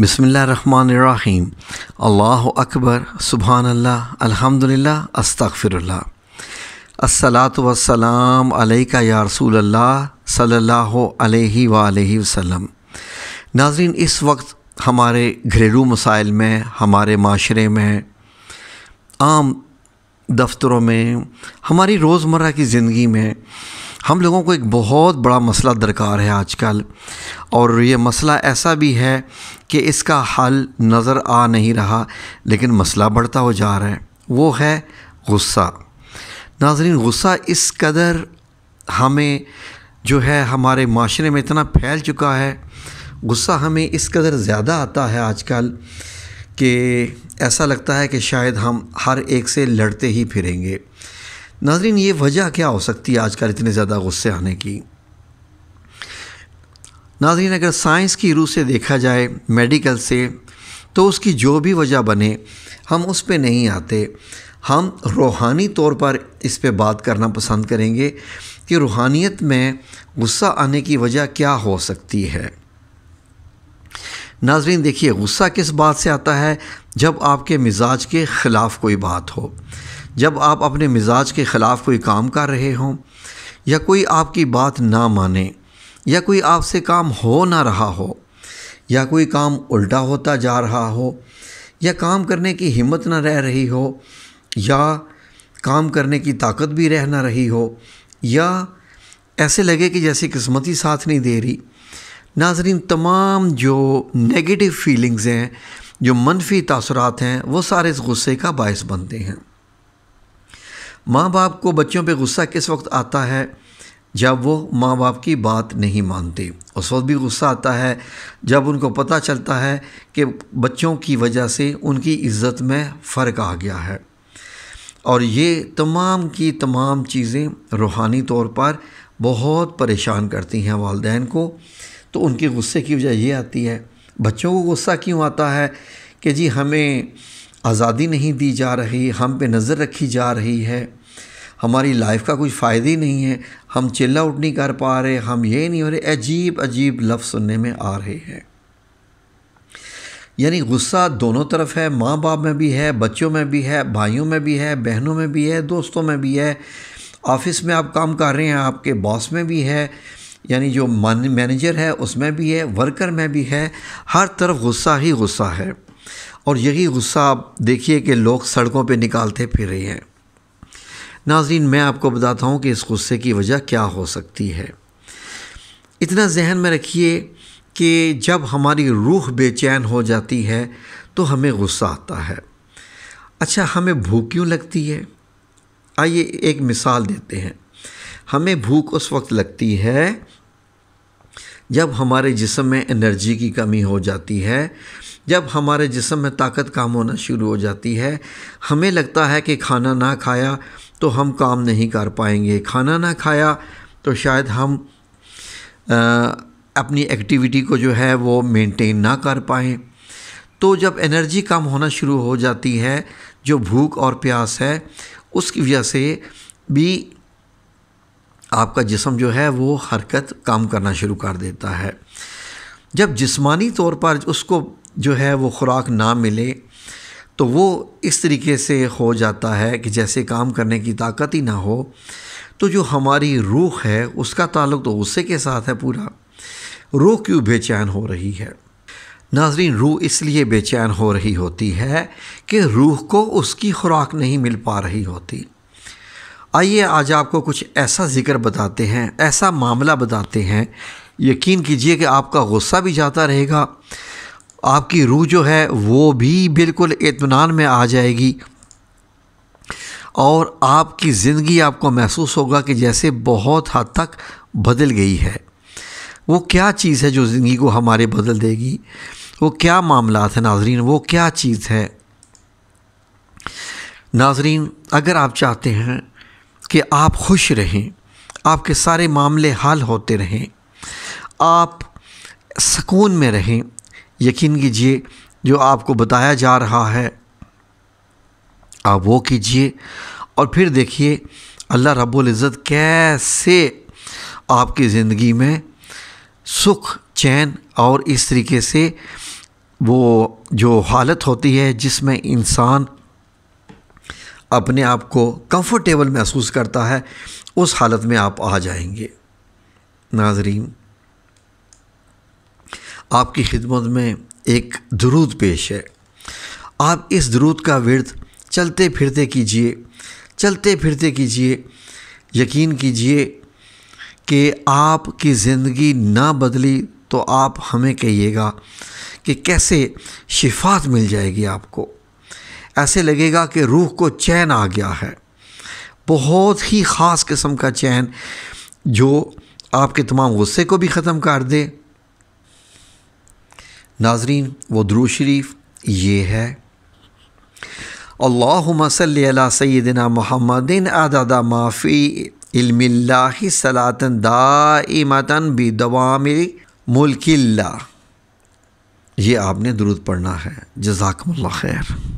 बिसमीम अल्लाह अकबर सुबहान अल्लाह अलहमदिल्ला असलात वसलाम अलैका या रसूल अल्लाह सल्लल्लाहु अलैहि अलैहि वसल्लम नाजरीन इस वक्त हमारे घरेलू मसाइल में हमारे माशरे में आम दफ्तरों में हमारी रोज़मर्रा की ज़िंदगी में हम लोगों को एक बहुत बड़ा मसला दरकार है आजकल और ये मसला ऐसा भी है कि इसका हल नज़र आ नहीं रहा लेकिन मसला बढ़ता हो जा रहा है वो है गुस्सा नाजरीन गुस्सा इस कदर हमें जो है हमारे माशरे में इतना फैल चुका है गुस्सा हमें इस कदर ज़्यादा आता है आजकल कि ऐसा लगता है कि शायद हम हर एक से लड़ते ही फिरेंगे नाजरीन ये वजह क्या हो सकती है आजकल इतने ज़्यादा गुस्से आने की नाजरीन अगर साइंस की रूह से देखा जाए मेडिकल से तो उसकी जो भी वजह बने हम उस पर नहीं आते हम रूहानी तौर पर इस पर बात करना पसंद करेंगे कि रूहानियत में गुस्सा आने की वजह क्या हो सकती है नाजरीन देखिए गुस्सा किस बात से आता है जब आपके मिजाज के ख़िलाफ़ कोई बात हो जब आप अपने मिजाज के ख़िलाफ़ कोई काम कर रहे हों या कोई आपकी बात ना माने या कोई आपसे काम हो ना रहा हो या कोई काम उल्टा होता जा रहा हो या काम करने की हिम्मत ना रह रही हो या काम करने की ताकत भी रह ना रही हो या ऐसे लगे कि जैसे किस्मत ही साथ नहीं दे रही नाजरीन तमाम जो नेगेटिव फीलिंग्स हैं जो मनफी तासरात हैं वो सारे इस गुस्से का बायस बनते हैं माँ बाप को बच्चों पे गुस्सा किस वक्त आता है जब वो माँ बाप की बात नहीं मानते उस वक्त भी गुस्सा आता है जब उनको पता चलता है कि बच्चों की वजह से उनकी इज़्ज़त में फ़र्क आ गया है और ये तमाम की तमाम चीज़ें रूहानी तौर पर बहुत परेशान करती हैं वालदेन को तो उनके गुस्से की वजह ये आती है बच्चों को गुस्सा क्यों आता है कि जी हमें आज़ादी नहीं दी जा रही हम पे नज़र रखी जा रही है हमारी लाइफ का कुछ फ़ायदा ही नहीं है हम चिल्ला आउट नहीं कर पा रहे हम ये नहीं हो रहे अजीब अजीब लफ्ज़ सुनने में आ रहे हैं यानी गुस्सा दोनों तरफ है माँ बाप में भी है बच्चों में भी है भाइयों में भी है बहनों में भी है दोस्तों में भी है ऑफिस में आप काम कर रहे हैं आपके बॉस में भी है यानी जो मैनेजर है उसमें भी है वर्कर में भी है हर तरफ गुस्सा ही गुस्सा है और यही गुस्सा आप देखिए कि लोग सड़कों पे निकालते फिर रहे हैं नाजरीन मैं आपको बताता हूँ कि इस गुस्से की वजह क्या हो सकती है इतना जहन में रखिए कि जब हमारी रूह बेचैन हो जाती है तो हमें गुस्सा आता है अच्छा हमें भूख क्यों लगती है आइए एक मिसाल देते हैं हमें भूख उस वक्त लगती है जब हमारे जिसम में एनर्जी की कमी हो जाती है जब हमारे जिसम में ताकत काम होना शुरू हो जाती है हमें लगता है कि खाना ना खाया तो हम काम नहीं कर पाएंगे खाना ना खाया तो शायद हम आ, अपनी एक्टिविटी को जो है वो मेंटेन ना कर पाएँ तो जब एनर्जी कम होना शुरू हो जाती है जो भूख और प्यास है उसकी वजह से भी आपका जिसम जो है वो हरकत काम करना शुरू कर देता है जब जिस्मानी तौर पर उसको जो है वो ख़ुराक ना मिले तो वो इस तरीके से हो जाता है कि जैसे काम करने की ताकत ही ना हो तो जो हमारी रूह है उसका ताल्लुक तो गुस्से के साथ है पूरा रूह क्यों बेचैन हो रही है नाजरीन रूह इसलिए बेचैन हो रही होती है कि रूह को उसकी खुराक नहीं मिल पा रही होती आइए आज आपको कुछ ऐसा ज़िक्र बताते हैं ऐसा मामला बताते हैं यकीन कीजिए कि आपका गुस्सा भी जाता रहेगा आपकी रूह जो है वो भी बिल्कुल इतमान में आ जाएगी और आपकी ज़िंदगी आपको महसूस होगा कि जैसे बहुत हद तक बदल गई है वो क्या चीज़ है जो ज़िंदगी को हमारे बदल देगी वो क्या मामला है नाजरीन वो क्या चीज़ है नाजरीन अगर आप चाहते हैं कि आप खुश रहें आपके सारे मामले हल होते रहें आप सकून में रहें यकीन कीजिए जो आपको बताया जा रहा है आप वो कीजिए और फिर देखिए अल्लाह रब्बुल इज़्ज़त कैसे आपकी ज़िंदगी में सुख चैन और इस तरीके से वो जो हालत होती है जिसमें इंसान अपने आप को कंफर्टेबल महसूस करता है उस हालत में आप आ जाएंगे नाजरीन आपकी खिदमत में एक दरूद पेश है आप इस दरूद का विरद चलते फिरते कीजिए चलते फिरते कीजिए यकीन कीजिए कि आपकी ज़िंदगी ना बदली तो आप हमें कहिएगा कि कैसे शिफात मिल जाएगी आपको ऐसे लगेगा कि रूह को चैन आ गया है बहुत ही ख़ास किस्म का चैन जो आपके तमाम गुस्से को भी ख़त्म कर दे नाजरीन वो द्रू शरीफ ये है अल्लाम सैदना महमदिन अदा माफ़ी इल्मिल्ला सलातन दाइमतन बी मुल्किल्ला ये आपने दरूद पढ़ना है जजाकमल्ला खैर